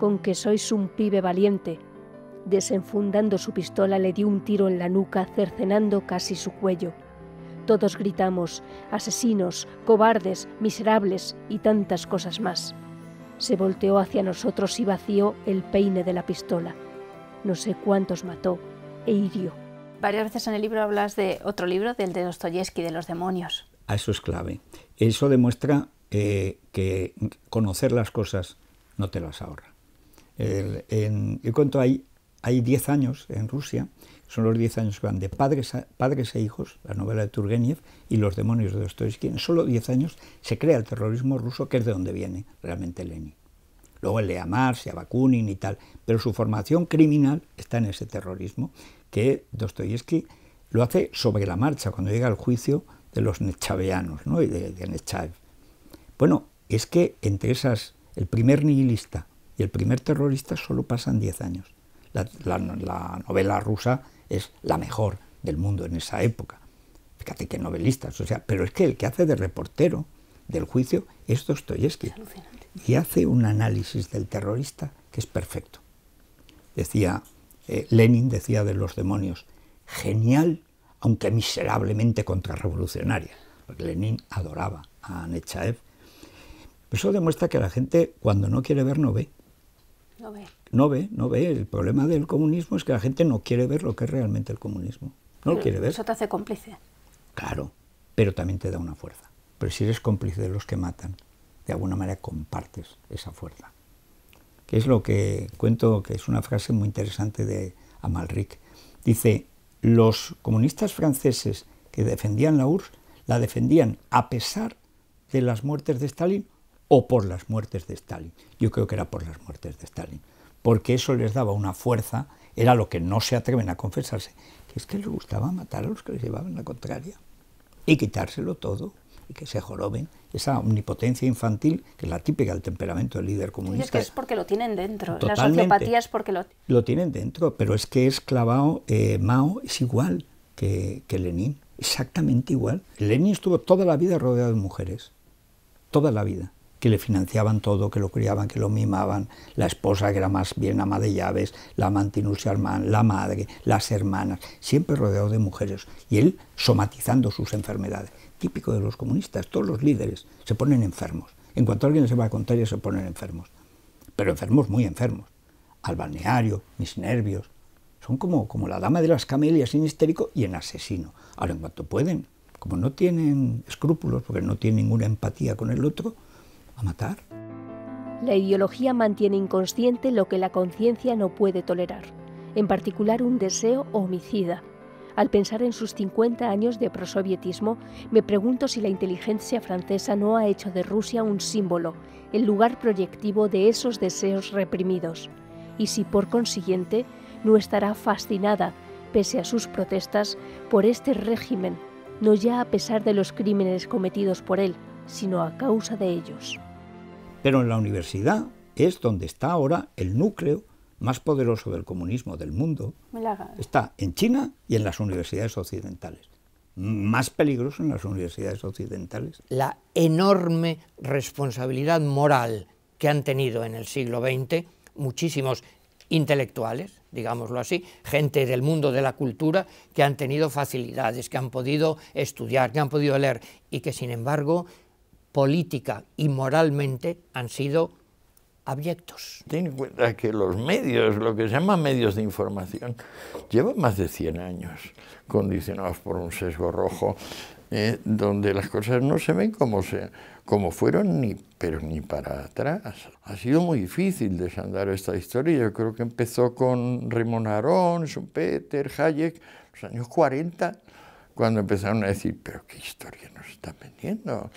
con que sois un pibe valiente, Desenfundando su pistola le dio un tiro en la nuca, cercenando casi su cuello. Todos gritamos, asesinos, cobardes, miserables y tantas cosas más. Se volteó hacia nosotros y vació el peine de la pistola. No sé cuántos mató e hirió. Varias veces en el libro hablas de otro libro, del de Dostoyevsky, de los demonios. Ah, eso es clave. Eso demuestra eh, que conocer las cosas no te las ahorra. en, el cuento ahí hay 10 años en Rusia, son los 10 años que van de padres, padres e hijos, la novela de Turgenev y Los demonios de Dostoyevsky. en solo 10 años se crea el terrorismo ruso, que es de donde viene realmente Lenin. Luego el a Marx y a Bakunin y tal, pero su formación criminal está en ese terrorismo que Dostoyevsky lo hace sobre la marcha cuando llega al juicio de los nechaveanos ¿no? y de, de Bueno, es que entre esas, el primer nihilista y el primer terrorista solo pasan 10 años la, novela rusa es la mejor del mundo en esa época. Fíjate qué novelistas, pero es que el que hace de reportero del juicio es Dostoyevsky. y hace un análisis del terrorista que es perfecto. Decía, eh, Lenin decía de los demonios, genial, aunque miserablemente contrarrevolucionaria. Lenin adoraba a Nechaev. Eso demuestra que la gente, cuando no quiere ver, no ve. No ve no ve, no ve. El problema del comunismo es que la gente no quiere ver lo que es realmente el comunismo. No lo mm, quiere ver. Eso te hace cómplice. Claro, pero también te da una fuerza. Pero si eres cómplice de los que matan, de alguna manera compartes esa fuerza. Que es lo que cuento, que es una frase muy interesante de Amalric. Dice, los comunistas franceses que defendían la URSS la defendían a pesar de las muertes de Stalin o por las muertes de Stalin. Yo creo que era por las muertes de Stalin porque eso les daba una fuerza, era lo que no se atreven a confesarse, que es que les gustaba matar a los que les llevaban la contraria y quitárselo todo y que se joroben esa omnipotencia infantil que es la típica del temperamento del líder comunista. es que es porque lo tienen dentro, la sociopatía es porque lo... Lo tienen dentro, pero es que es eh, Mao es igual que, que Lenin, exactamente igual. Lenin estuvo toda la vida rodeado de mujeres, toda la vida que le financiaban todo, que lo criaban, que lo mimaban, la esposa que era más bien ama de llaves, la amante armán la madre, las hermanas, siempre rodeado de mujeres, y él somatizando sus enfermedades. Típico de los comunistas, todos los líderes se ponen enfermos. En cuanto alguien se va a contar, se ponen enfermos, pero enfermos muy enfermos. Al balneario, mis nervios, son como, como la dama de las camelias en histérico y en asesino. Ahora, en cuanto pueden, como no tienen escrúpulos, porque no tienen ninguna empatía con el otro, matar. La ideología mantiene inconsciente lo que la conciencia no puede tolerar, en particular un deseo homicida. Al pensar en sus 50 años de prosovietismo, me pregunto si la inteligencia francesa no ha hecho de Rusia un símbolo, el lugar proyectivo de esos deseos reprimidos, y si por consiguiente no estará fascinada, pese a sus protestas, por este régimen, no ya a pesar de los crímenes cometidos por él, sino a causa de ellos. Pero en la universidad es donde está ahora el núcleo más poderoso del comunismo del mundo. Está en China y en las universidades occidentales. Más peligroso en las universidades occidentales. La enorme responsabilidad moral que han tenido en el siglo XX muchísimos intelectuales, digámoslo así, gente del mundo de la cultura que han tenido facilidades, que han podido estudiar, que han podido leer y que sin embargo política y moralmente han sido abyectos. Ten en cuenta que los medios, lo que se llama medios de información, llevan más de 100 años condicionados por un sesgo rojo, eh, donde las cosas no se ven como, se, como fueron, ni, pero ni para atrás. Ha sido muy difícil desandar esta historia. Yo creo que empezó con Raymond Aron, Schumpeter, Hayek, los años 40, cuando empezaron a decir, pero qué historia nos están vendiendo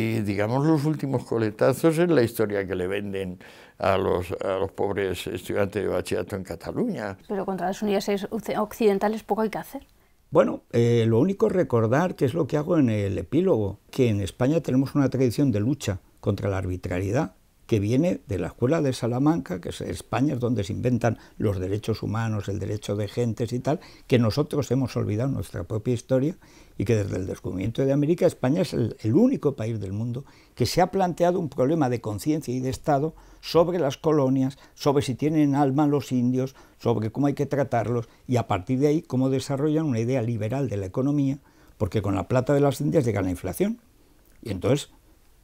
y digamos los últimos coletazos es la historia que le venden a los, a los pobres estudiantes de bachillerato en Cataluña. Pero contra las unidades occidentales poco hay que hacer. Bueno, eh, lo único es recordar, que es lo que hago en el epílogo, que en España tenemos una tradición de lucha contra la arbitrariedad que viene de la Escuela de Salamanca, que es España, es donde se inventan los derechos humanos, el derecho de gentes y tal, que nosotros hemos olvidado nuestra propia historia y que desde el descubrimiento de América España es el, único país del mundo que se ha planteado un problema de conciencia y de Estado sobre las colonias, sobre si tienen alma los indios, sobre cómo hay que tratarlos y a partir de ahí cómo desarrollan una idea liberal de la economía, porque con la plata de las Indias llega la inflación. Y entonces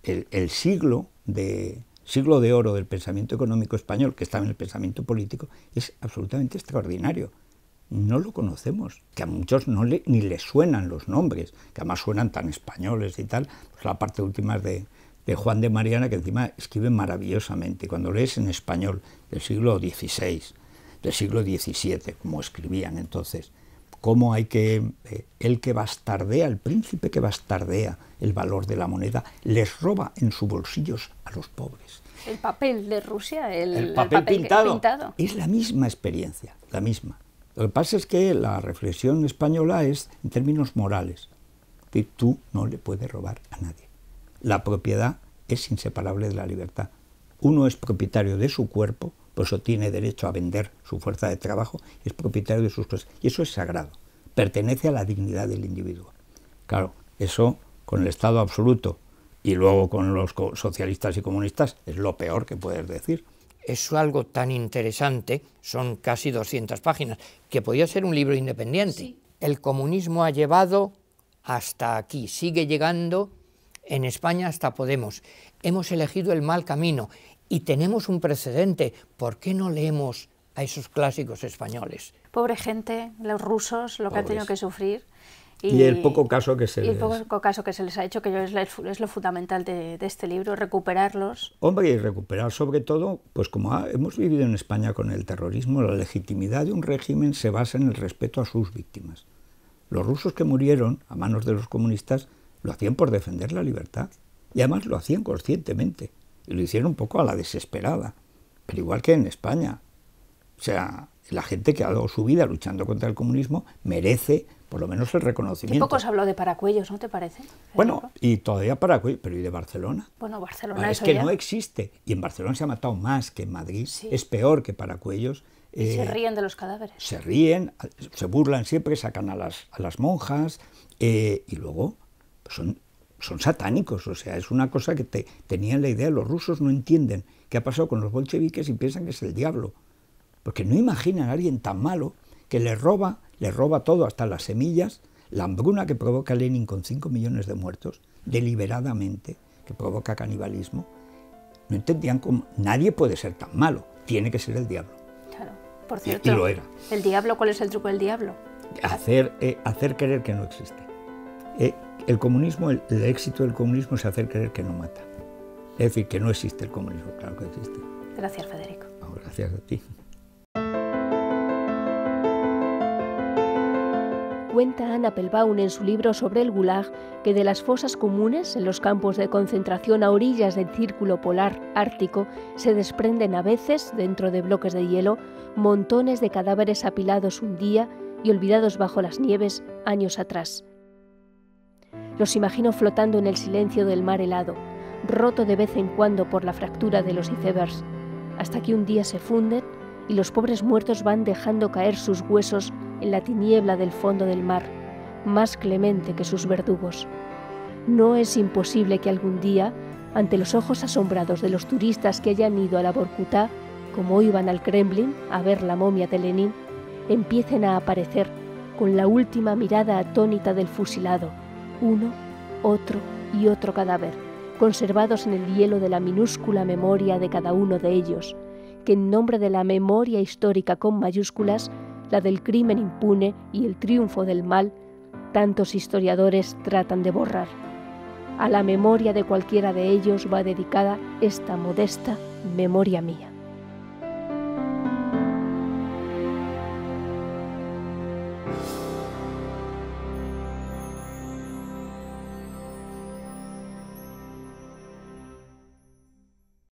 el siglo de, siglo de oro del pensamiento económico español, que estaba en el pensamiento político, es absolutamente extraordinario. No lo conocemos, que a muchos no le, ni les suenan los nombres, que además suenan tan españoles y tal. Pues la parte última de, de Juan de Mariana, que encima escribe maravillosamente. Cuando lees en español del siglo XVI, del siglo XVII, como escribían entonces, cómo hay que, eh, el que bastardea, el príncipe que bastardea el valor de la moneda, les roba en sus bolsillos a los pobres. El papel de Rusia, el, papel, pintado, pintado. Es la misma experiencia, la misma. Lo que pasa es que la reflexión española es en términos morales, que tú no le puedes robar a nadie. La propiedad es inseparable de la libertad. Uno es propietario de su cuerpo, por eso tiene derecho a vender su fuerza de trabajo, es propietario de sus cosas. Y eso es sagrado, pertenece a la dignidad del individuo. Claro, eso con el Estado absoluto y luego con los socialistas y comunistas es lo peor que puedes decir. Es algo tan interesante, son casi 200 páginas, que podía ser un libro independiente. El comunismo ha llevado hasta aquí, sigue llegando en España hasta Podemos. Hemos elegido el mal camino y tenemos un precedente. ¿Por qué no leemos a esos clásicos españoles? Pobre gente, los rusos, lo que han tenido que sufrir. Y, el poco caso que se les... el caso que se les ha hecho, que es, es lo fundamental de, este libro, recuperarlos. Hombre, y recuperar sobre todo, pues como hemos vivido en España con el terrorismo, la legitimidad de un régimen se basa en el respeto a sus víctimas. Los rusos que murieron a manos de los comunistas lo hacían por defender la libertad y además lo hacían conscientemente lo hicieron un poco a la desesperada, pero igual que en España. O sea, la gente que ha dado su vida luchando contra el comunismo merece por lo menos el reconocimiento. Y poco se habló de Paracuellos, ¿no te parece? Bueno, y todavía Paracuellos, pero ¿y de Barcelona? Bueno, Barcelona ah, es que no existe. Y en Barcelona se ha matado más que en Madrid, es peor que Paracuellos. se eh, ríen de los cadáveres. Se ríen, se burlan siempre, sacan a las, a las monjas eh, y luego pues son son satánicos, o sea, es una cosa que te, tenían la idea, los rusos no entienden qué ha pasado con los bolcheviques y piensan que es el diablo, porque no imaginan a alguien tan malo que le roba, le roba todo, hasta las semillas, la hambruna que provoca Lenin con 5 millones de muertos, deliberadamente, que provoca canibalismo, no entendían cómo nadie puede ser tan malo, tiene que ser el diablo. Claro, por cierto. Y, lo era. ¿El diablo cuál es el truco del diablo? Hacer, eh, hacer creer que no existe. Eh, el comunismo, el, éxito del comunismo es hacer creer que no mata. Es decir, que no existe el comunismo, claro que existe. Gracias, Federico. gracias a ti. Cuenta Anna Pelbaun en su libro sobre el Gulag que de las fosas comunes en los campos de concentración a orillas del círculo polar ártico se desprenden a veces, dentro de bloques de hielo, montones de cadáveres apilados un día y olvidados bajo las nieves años atrás. Los imagino flotando en el silencio del mar helado, roto de vez en cuando por la fractura de los icebergs, hasta que un día se funden y los pobres muertos van dejando caer sus huesos en la tiniebla del fondo del mar, más clemente que sus verdugos. No es imposible que algún día, ante los ojos asombrados de los turistas que hayan ido a la Borcutá, como iban al Kremlin a ver la momia de Lenin, empiecen a aparecer con la última mirada atónita del fusilado, uno, otro y otro cadáver, conservados en el hielo de la minúscula memoria de cada uno de ellos, que en nombre de la memoria histórica con mayúsculas, la del crimen impune y el triunfo del mal, tantos historiadores tratan de borrar. A la memoria de cualquiera de ellos va dedicada esta modesta memoria mía.